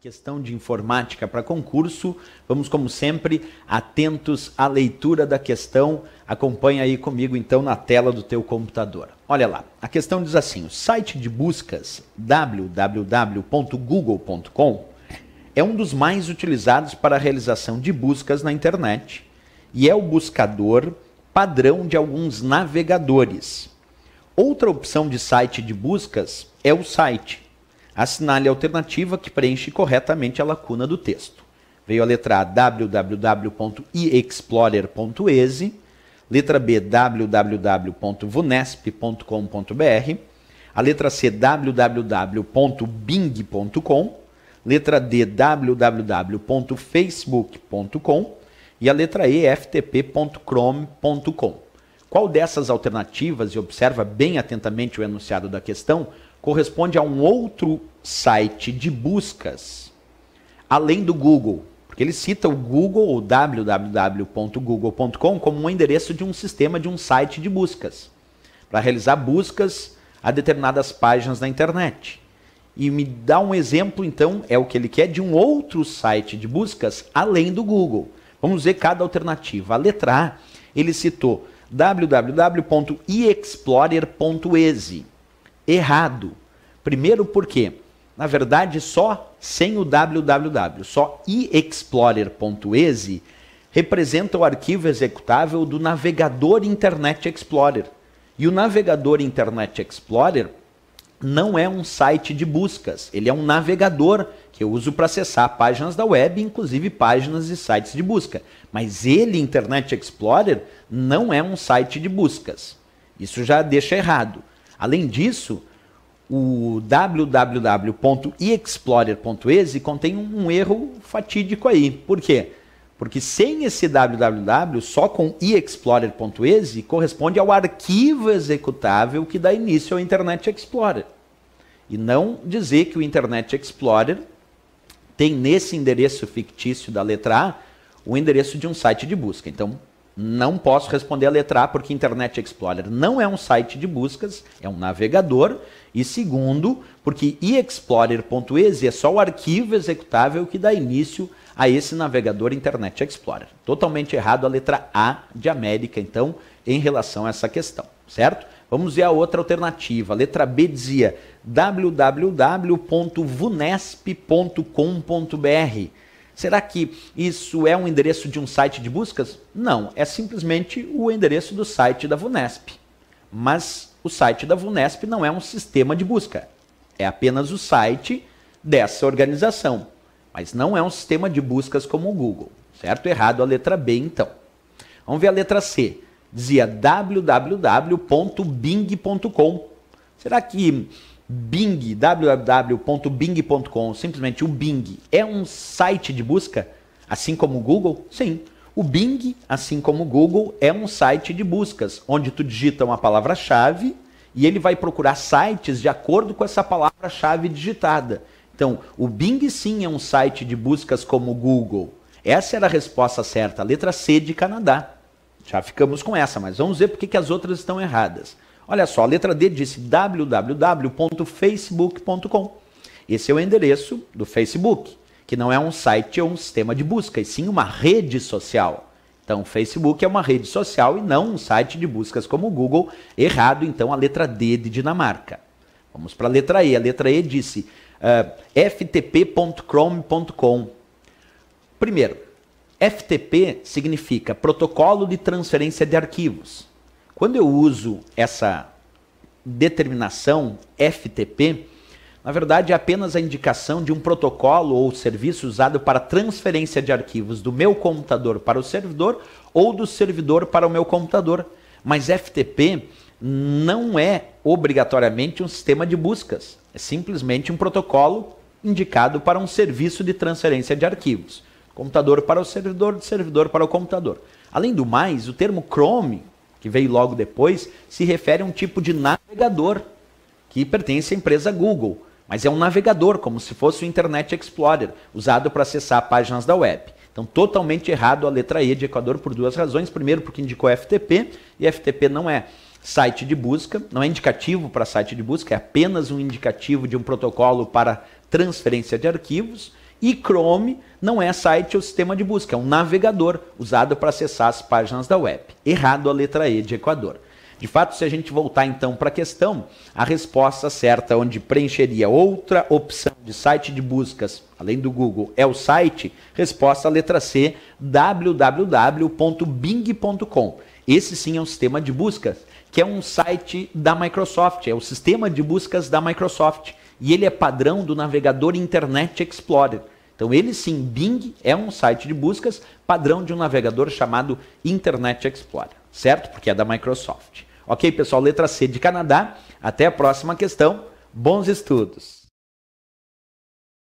questão de informática para concurso. Vamos, como sempre, atentos à leitura da questão. Acompanha aí comigo, então, na tela do teu computador. Olha lá, a questão diz assim, o site de buscas www.google.com é um dos mais utilizados para a realização de buscas na internet e é o buscador padrão de alguns navegadores. Outra opção de site de buscas é o site, assinale a alternativa que preenche corretamente a lacuna do texto. Veio a letra A, www.iexplorer.exe, letra B, www.vunesp.com.br, a letra C, www.bing.com, letra D, www.facebook.com e a letra E, ftp.chrome.com. Qual dessas alternativas, e observa bem atentamente o enunciado da questão, corresponde a um outro site de buscas, além do Google. Porque ele cita o Google, o www.google.com, como um endereço de um sistema, de um site de buscas, para realizar buscas a determinadas páginas na internet. E me dá um exemplo, então, é o que ele quer, de um outro site de buscas além do Google. Vamos ver cada alternativa. A letra A, ele citou www.iexplorer.exe errado. Primeiro porque, na verdade, só sem o www, só iexplorer.exe representa o arquivo executável do navegador Internet Explorer. E o navegador Internet Explorer não é um site de buscas, ele é um navegador que eu uso para acessar páginas da web, inclusive páginas e sites de busca. Mas ele, Internet Explorer, não é um site de buscas. Isso já deixa errado. Além disso, o www.eexplorer.exe contém um erro fatídico aí. Por quê? Porque sem esse www, só com eexplorer.exe corresponde ao arquivo executável que dá início ao Internet Explorer. E não dizer que o Internet Explorer tem nesse endereço fictício da letra A o endereço de um site de busca. Então, não posso responder a letra A porque Internet Explorer não é um site de buscas, é um navegador. E segundo, porque iexplorer.exe é só o arquivo executável que dá início a esse navegador Internet Explorer. Totalmente errado a letra A de América, então, em relação a essa questão, certo? Vamos ver a outra alternativa. A letra B dizia www.vunesp.com.br. Será que isso é um endereço de um site de buscas? Não, é simplesmente o endereço do site da VUNESP. Mas o site da VUNESP não é um sistema de busca, é apenas o site dessa organização. Mas não é um sistema de buscas como o Google, certo? Errado a letra B, então. Vamos ver a letra C. Dizia www.bing.com. Será que Bing, www.bing.com, simplesmente o Bing, é um site de busca, assim como o Google? Sim. O Bing, assim como o Google, é um site de buscas, onde tu digita uma palavra-chave e ele vai procurar sites de acordo com essa palavra-chave digitada. Então, o Bing sim é um site de buscas como o Google. Essa era a resposta certa, a letra C de Canadá. Já ficamos com essa, mas vamos ver por que as outras estão erradas. Olha só, a letra D disse www.facebook.com. Esse é o endereço do Facebook, que não é um site ou um sistema de busca, e sim uma rede social. Então, o Facebook é uma rede social e não um site de buscas como o Google. Errado, então, a letra D de Dinamarca. Vamos para a letra E. A letra E disse uh, eh, ftp.chrome.com. Primeiro, FTP significa Protocolo de Transferência de Arquivos. Quando eu uso essa determinação FTP, na verdade é apenas a indicação de um protocolo ou serviço usado para transferência de arquivos do meu computador para o servidor ou do servidor para o meu computador. Mas FTP não é obrigatoriamente um sistema de buscas, é simplesmente um protocolo indicado para um serviço de transferência de arquivos. Computador para o servidor, de servidor para o computador. Além do mais, o termo Chrome que veio logo depois, se refere a um tipo de navegador que pertence à empresa Google. Mas é um navegador, como se fosse o Internet Explorer, usado para acessar páginas da web. Então, totalmente errado a letra E de Equador por duas razões. Primeiro, porque indicou FTP, e FTP não é site de busca, não é indicativo para site de busca, é apenas um indicativo de um protocolo para transferência de arquivos. E Chrome não é site ou sistema de busca, é um navegador usado para acessar as páginas da web. Errado a letra E de Equador. De fato, se a gente voltar então para a questão, a resposta certa onde preencheria outra opção de site de buscas, além do Google, é o site, resposta letra C, www.bing.com. Esse sim é um sistema de buscas, que é um site da Microsoft, é o sistema de buscas da Microsoft, e ele é padrão do navegador Internet Explorer. Então ele sim, Bing é um site de buscas padrão de um navegador chamado Internet Explorer, certo? Porque é da Microsoft. Ok, pessoal, letra C de Canadá. Até a próxima questão. Bons estudos!